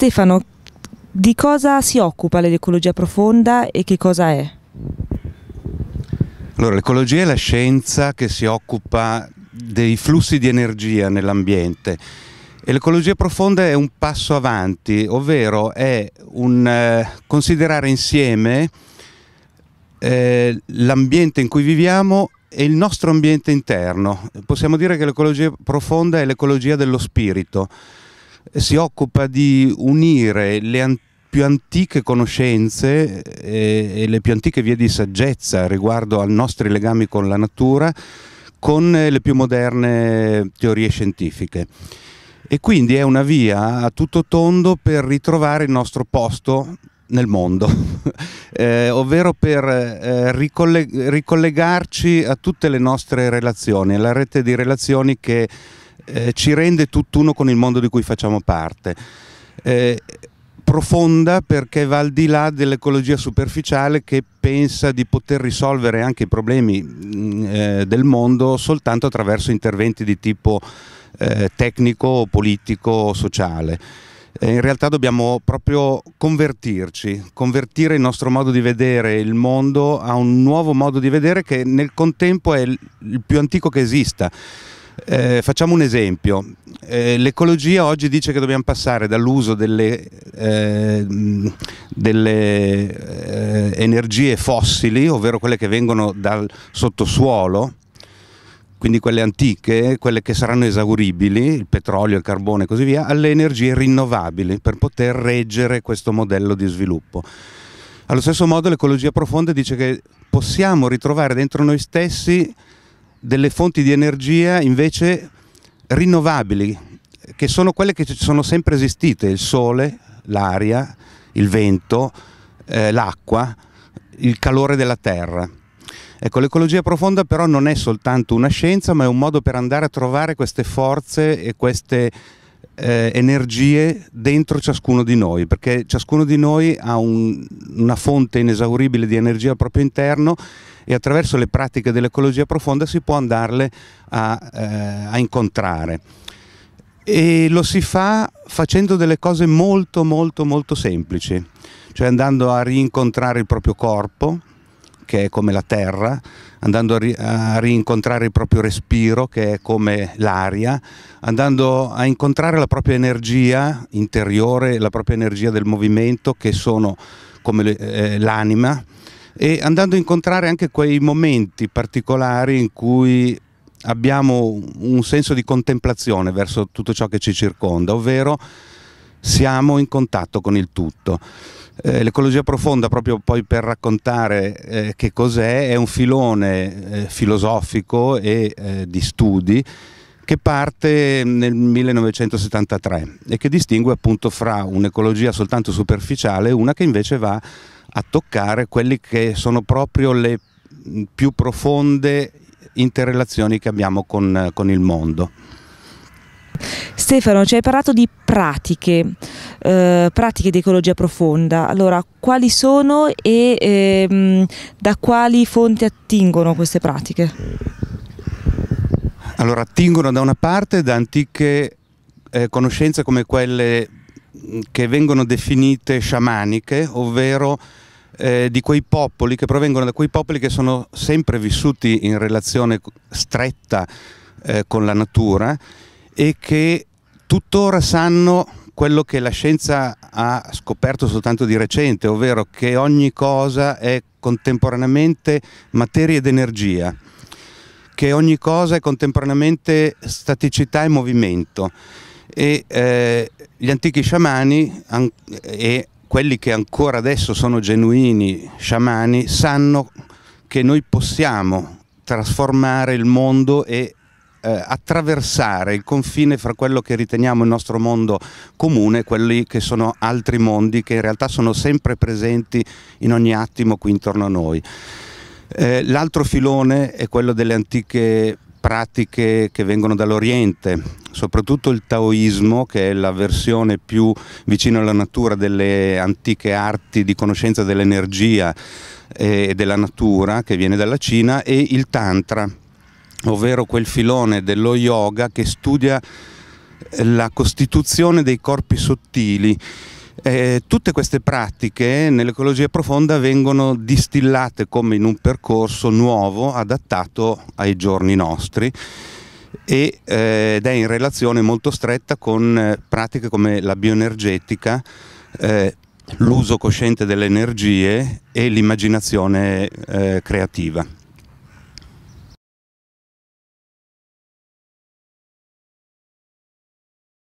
Stefano, di cosa si occupa l'ecologia profonda e che cosa è? Allora, l'ecologia è la scienza che si occupa dei flussi di energia nell'ambiente e l'ecologia profonda è un passo avanti, ovvero è un eh, considerare insieme eh, l'ambiente in cui viviamo e il nostro ambiente interno. Possiamo dire che l'ecologia profonda è l'ecologia dello spirito si occupa di unire le antiche più antiche conoscenze eh, e, le più antiche vie di saggezza riguardo ai nostri legami con la natura con eh, le più moderne teorie scientifiche. E quindi è una via a tutto tondo per ritrovare il nostro posto nel mondo, eh, ovvero per eh, ricolleg- ricollegarci a tutte le nostre relazioni, alla rete di relazioni che eh, ci rende tutt'uno con il mondo di cui facciamo parte. Eh, profonda perché va al di là dell'ecologia superficiale che pensa di poter risolvere anche i problemi mm, eh, del mondo soltanto attraverso interventi di tipo eh, tecnico, politico, sociale. Eh, in realtà dobbiamo proprio convertirci, convertire il nostro modo di vedere il mondo a un nuovo modo di vedere che nel contempo è il più antico che esista eh, facciamo un esempio. Eh, l'ecologia oggi dice che dobbiamo passare dall'uso delle, eh, delle eh, energie fossili, ovvero quelle che vengono dal sottosuolo, quindi quelle antiche, quelle che saranno esauribili, il petrolio, il carbone e così via, alle energie rinnovabili per poter reggere questo modello di sviluppo. Allo stesso modo l'ecologia profonda dice che possiamo ritrovare dentro noi stessi delle fonti di energia invece rinnovabili, che sono quelle che sono sempre esistite, il sole, l'aria, il vento, eh, l'acqua, il calore della terra. Ecco, l'ecologia profonda però non è soltanto una scienza, ma è un modo per andare a trovare queste forze e queste eh, energie dentro ciascuno di noi, perché ciascuno di noi ha un, una fonte inesauribile di energia al proprio interno e attraverso le pratiche dell'ecologia profonda si può andarle a, eh, a incontrare. E lo si fa facendo delle cose molto molto molto semplici, cioè andando a rincontrare il proprio corpo, che è come la terra, andando a, ri- a rincontrare il proprio respiro che è come l'aria, andando a incontrare la propria energia interiore, la propria energia del movimento che sono come le, eh, l'anima e andando a incontrare anche quei momenti particolari in cui abbiamo un senso di contemplazione verso tutto ciò che ci circonda, ovvero siamo in contatto con il tutto. Eh, l'ecologia profonda, proprio poi per raccontare eh, che cos'è, è un filone eh, filosofico e eh, di studi che parte nel 1973 e che distingue appunto fra un'ecologia soltanto superficiale e una che invece va a toccare quelle che sono proprio le più profonde interrelazioni che abbiamo con, con il mondo. Stefano, ci hai parlato di pratiche, eh, pratiche di ecologia profonda. Allora, quali sono e ehm, da quali fonti attingono queste pratiche? Allora, attingono da una parte da antiche eh, conoscenze come quelle mm, che vengono definite sciamaniche, ovvero eh, di quei popoli che provengono da quei popoli che sono sempre vissuti in relazione stretta eh, con la natura e che tuttora sanno quello che la scienza ha scoperto soltanto di recente, ovvero che ogni cosa è contemporaneamente materia ed energia, che ogni cosa è contemporaneamente staticità e movimento. E eh, gli antichi sciamani e quelli che ancora adesso sono genuini sciamani sanno che noi possiamo trasformare il mondo e eh, attraversare il confine fra quello che riteniamo il nostro mondo comune e quelli che sono altri mondi che in realtà sono sempre presenti in ogni attimo qui intorno a noi. Eh, l'altro filone è quello delle antiche pratiche che vengono dall'Oriente, soprattutto il taoismo, che è la versione più vicina alla natura delle antiche arti di conoscenza dell'energia eh, e della natura che viene dalla Cina, e il Tantra, ovvero quel filone dello yoga che studia eh, la costituzione dei corpi sottili. Eh, tutte queste pratiche nell'ecologia profonda vengono distillate come in un percorso nuovo adattato ai giorni nostri e, eh, ed è in relazione molto stretta con eh, pratiche come la bioenergetica, eh, l'uso cosciente delle energie e l'immaginazione eh, creativa.